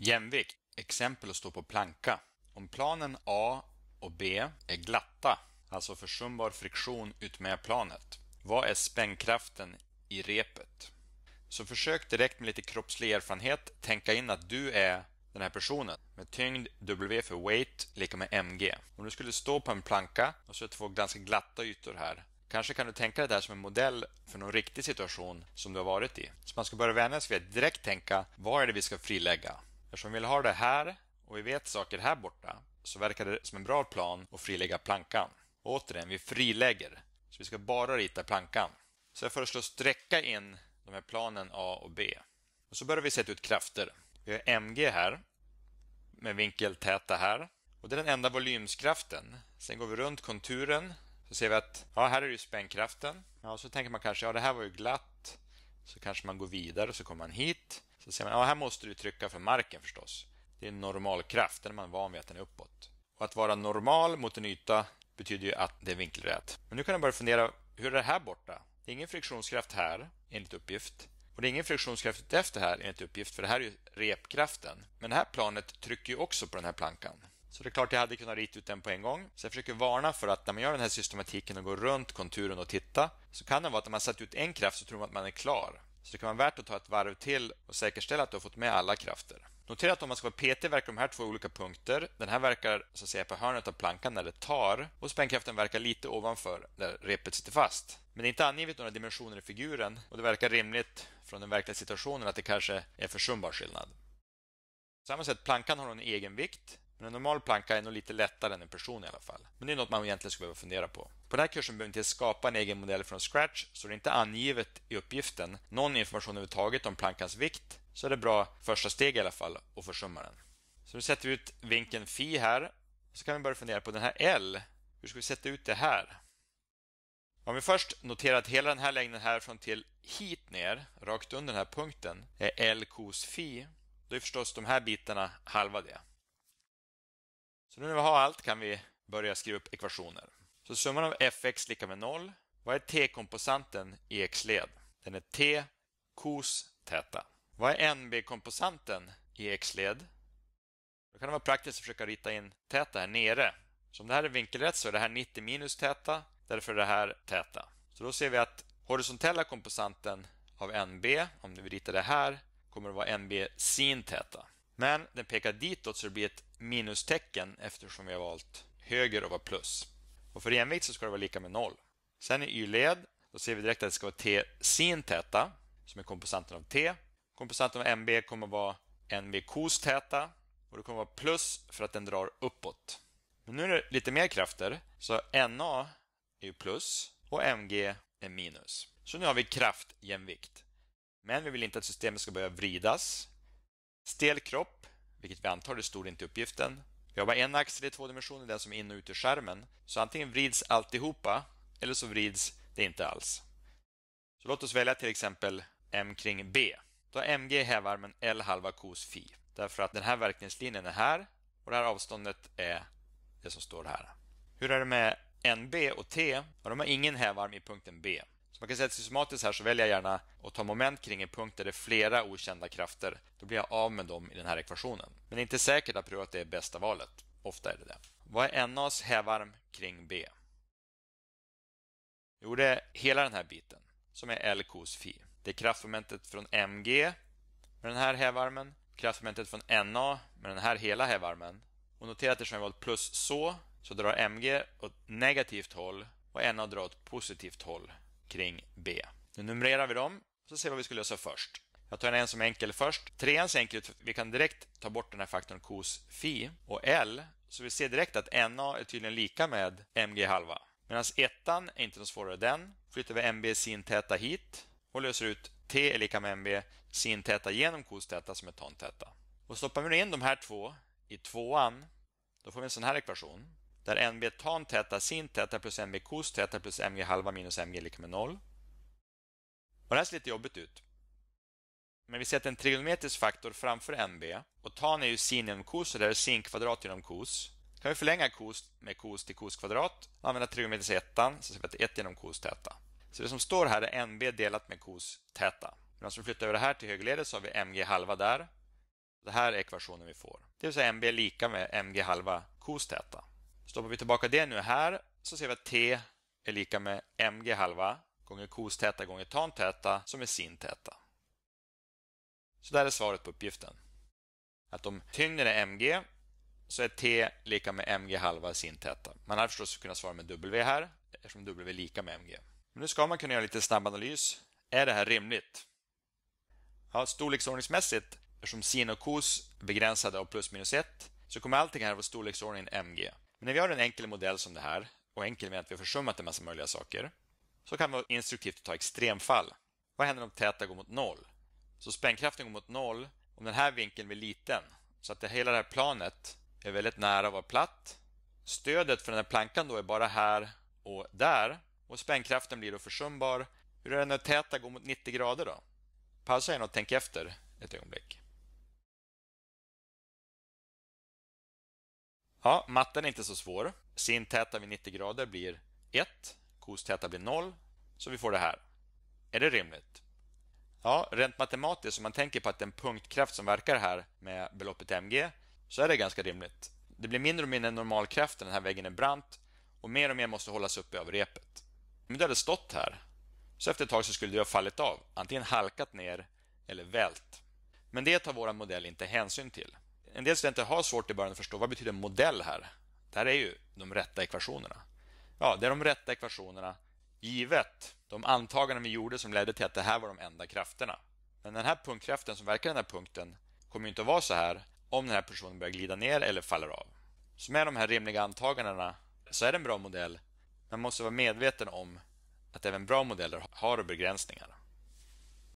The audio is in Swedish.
Jämvikt. Exempel att stå på planka. Om planen A och B är glatta, alltså försumbar friktion utmed planet, vad är spännkraften i repet? Så försök direkt med lite kroppslig erfarenhet tänka in att du är den här personen med tyngd W för weight lika med MG. Om du skulle stå på en planka och så är det två ganska glatta ytor här. Kanske kan du tänka dig det här som en modell för någon riktig situation som du har varit i. Så man ska börja vänja sig vid att direkt tänka vad är det vi ska frilägga? Eftersom vi vill ha det här och vi vet saker här borta så verkar det som en bra plan att frilägga plankan. Och återigen, vi frilägger. Så vi ska bara rita plankan. Så jag föreslår att sträcka in de här planen A och B. Och så börjar vi sätta ut krafter. Vi har MG här med vinkeltäta här. Och det är den enda volymskraften. Sen går vi runt konturen. Så ser vi att ja, här är ju spännkraften. Ja, så tänker man kanske ja det här var ju glatt. Så kanske man går vidare och så kommer man hit. Så ser man, ja, här måste du trycka för marken förstås. Det är en normalkraft, den är man van vid att den är uppåt. Och att vara normal mot en yta betyder ju att det är vinkelrätt. Men nu kan du börja fundera, hur är det här borta? Det är ingen friktionskraft här, enligt uppgift. Och det är ingen friktionskraft efter här, enligt uppgift, för det här är ju repkraften. Men det här planet trycker ju också på den här plankan. Så det är klart jag hade kunnat rita ut den på en gång. Så jag försöker varna för att när man gör den här systematiken och går runt konturen och tittar så kan det vara att när man satt ut en kraft så tror man att man är klar. Så det kan vara värt att ta ett varv till och säkerställa att du har fått med alla krafter. Notera att om man ska vara PT verkar de här två olika punkter. Den här verkar så att säga på hörnet av plankan när det tar och spännkraften verkar lite ovanför där repet sitter fast. Men det är inte angivet några dimensioner i figuren och det verkar rimligt från den verkliga situationen att det kanske är försumbar skillnad. På samma sätt, plankan har en egen vikt, men en normal planka är nog lite lättare än en person i alla fall. Men det är något man egentligen skulle behöva fundera på. På den här kursen behöver ni inte skapa en egen modell från scratch, så det är inte angivet i uppgiften någon information överhuvudtaget om plankans vikt, så är det bra första steg i alla fall att försumma den. Så nu sätter vi ut vinkeln Fi här. Så kan vi börja fundera på den här L. Hur ska vi sätta ut det här? Om vi först noterar att hela den här längden härifrån till hit ner, rakt under den här punkten, är L kos Fi, då är förstås de här bitarna halva det. Så nu när vi har allt kan vi börja skriva upp ekvationer. Så summan av fx lika med 0. Vad är t-komposanten i x-led? Den är t cos täta. Vad är nb-komposanten i x-led? Då kan det vara praktiskt att försöka rita in täta här nere. Så om det här är vinkelrätt så är det här 90 minus täta, därför är det här täta. Så då ser vi att horisontella komposanten av nb, om vi ritar det här, kommer att vara nb sin täta. Men den pekar ditåt så det blir ett minustecken eftersom vi har valt höger och var plus. Och för envikt så ska det vara lika med 0. Sen i y-led, då ser vi direkt att det ska vara t sin täta, som är komposanten av t. Komposanten av mb kommer att vara nv cos täta och det kommer att vara plus för att den drar uppåt. Men nu är det lite mer krafter, så na är plus och mg är minus. Så nu har vi kraftjämvikt. Men vi vill inte att systemet ska börja vridas. Stel kropp, vilket vi antar det stod inte i uppgiften, vi har bara en axel i två dimensioner, den som är in och ut ur skärmen. Så antingen vrids alltihopa eller så vrids det inte alls. Så låt oss välja till exempel M kring B. Då har MG hävarmen L halva cos fi. Därför att den här verkningslinjen är här och det här avståndet är det som står här. Hur är det med NB och T? Ja, de har ingen hävarm i punkten B. Så man kan säga att systematiskt här så väljer jag gärna att ta moment kring en punkt där det är flera okända krafter. Då blir jag av med dem i den här ekvationen. Men det är inte säkert att prova att det är bästa valet. Ofta är det det. Vad är NAs hävarm kring B? Jo, det är hela den här biten som är L cos phi. Det är kraftmomentet från MG med den här hävarmen, kraftmomentet från NA med den här hela hävarmen. Och notera att eftersom jag valt plus så, så drar MG åt negativt håll och NA drar åt positivt håll kring B. Nu numrerar vi dem, så ser vi vad vi ska lösa först. Jag tar en som är enkel först. Trean ser enkel ut. Vi kan direkt ta bort den här faktorn cos fi och L. Så vi ser direkt att NA är tydligen lika med MG halva. Medan ettan är inte något svårare den. Flyttar vi MB sin täta hit och löser ut T är lika med MB sin täta genom cos täta som är tan täta. Och stoppar vi in de här två i tvåan, då får vi en sån här ekvation där NB tan θ sin θ plus NB cos θ plus MG halva minus MG är lika med noll. Och det här ser lite jobbigt ut. Men vi sätter en trigonometrisk faktor framför NB och tan är ju sin genom cos och det är sin kvadrat genom cos. Kan vi förlänga cos med cos till cos kvadrat och använda trigonometrisk ettan så ser vi att det är 1 genom cos θ. Så det som står här är NB delat med cos θ. Men om vi flyttar över det här till högerledet så har vi MG halva där. Det här är ekvationen vi får. Det vill säga MB är lika med MG halva cos θ. Stoppar vi tillbaka det nu här så ser vi att T är lika med mg halva gånger kos täta gånger tan täta som är sin täta. Så där är svaret på uppgiften. Att om tyngden är mg så är t lika med mg halva sin täta. Man hade förstås kunnat svara med w här eftersom w är lika med mg. Men nu ska man kunna göra lite snabb analys. Är det här rimligt? Ja, storleksordningsmässigt, eftersom sin och kos är begränsade av plus minus ett, så kommer allting här vara storleksordningen mg. Men när vi har en enkel modell som det här och enkel med att vi har försummat en massa möjliga saker så kan det vara instruktivt att ta extremfall. Vad händer om täta går mot noll? Så spännkraften går mot noll om den här vinkeln blir liten så att det hela det här planet är väldigt nära att vara platt. Stödet för den här plankan då är bara här och där och spänkraften blir då försumbar. Hur är det när täta går mot 90 grader då? Pausa gärna och tänk efter ett ögonblick. Ja, matten är inte så svår. Sin täta vid 90 grader blir 1. Kos täta blir 0. Så vi får det här. Är det rimligt? Ja, rent matematiskt, om man tänker på att den punktkraft som verkar här med beloppet mg, så är det ganska rimligt. Det blir mindre och mindre normalkraft när den här väggen är brant och mer och mer måste hållas uppe över repet. Om du hade stått här, så efter ett tag så skulle du ha fallit av, antingen halkat ner eller vält. Men det tar vår modell inte hänsyn till en del studenter har svårt i början att förstå vad betyder modell här. Det här är ju de rätta ekvationerna. Ja, det är de rätta ekvationerna givet de antaganden vi gjorde som ledde till att det här var de enda krafterna. Men den här punktkraften som verkar den här punkten kommer inte att vara så här om den här personen börjar glida ner eller faller av. Så med de här rimliga antagandena så är det en bra modell. Man måste vara medveten om att även bra modeller har begränsningar.